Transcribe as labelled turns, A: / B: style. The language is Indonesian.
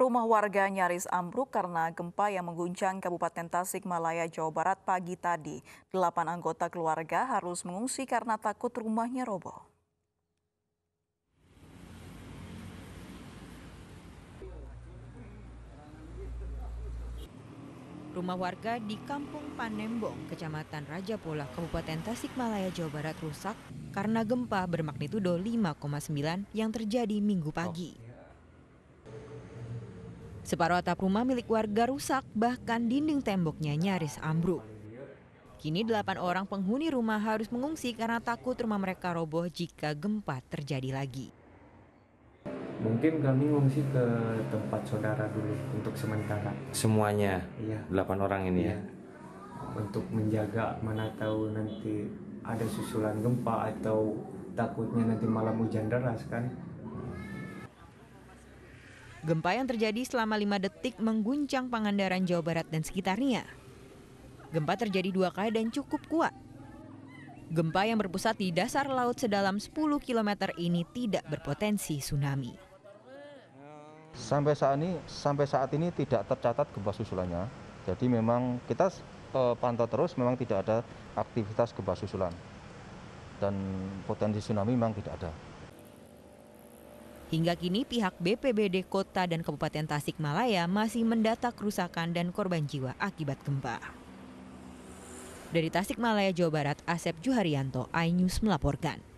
A: Rumah warga nyaris ambruk karena gempa yang mengguncang Kabupaten Tasikmalaya, Jawa Barat pagi tadi. Delapan anggota keluarga harus mengungsi karena takut rumahnya roboh. Rumah warga di Kampung Panembong, Kecamatan Raja Pola, Kabupaten Tasikmalaya, Jawa Barat rusak karena gempa bermagnitudo 5,9 yang terjadi minggu pagi. Separuh atap rumah milik warga rusak, bahkan dinding temboknya nyaris ambruk. Kini delapan orang penghuni rumah harus mengungsi karena takut rumah mereka roboh jika gempa terjadi lagi.
B: Mungkin kami mengungsi ke tempat saudara dulu untuk sementara. Semuanya? Iya. Delapan orang ini ya? iya. ya? Untuk menjaga mana tahu nanti ada susulan gempa atau takutnya nanti malam hujan deras kan.
A: Gempa yang terjadi selama 5 detik mengguncang Pangandaran, Jawa Barat dan sekitarnya. Gempa terjadi dua kali dan cukup kuat. Gempa yang berpusat di dasar laut sedalam 10 km ini tidak berpotensi tsunami.
B: Sampai saat ini sampai saat ini tidak tercatat gempa susulannya. Jadi memang kita eh, pantau terus memang tidak ada aktivitas gempa susulan. Dan potensi tsunami memang tidak ada.
A: Hingga kini pihak BPBD Kota dan Kabupaten Tasikmalaya masih mendata kerusakan dan korban jiwa akibat gempa. Dari Tasikmalaya, Jawa Barat, Asep Juharianto, iNews melaporkan.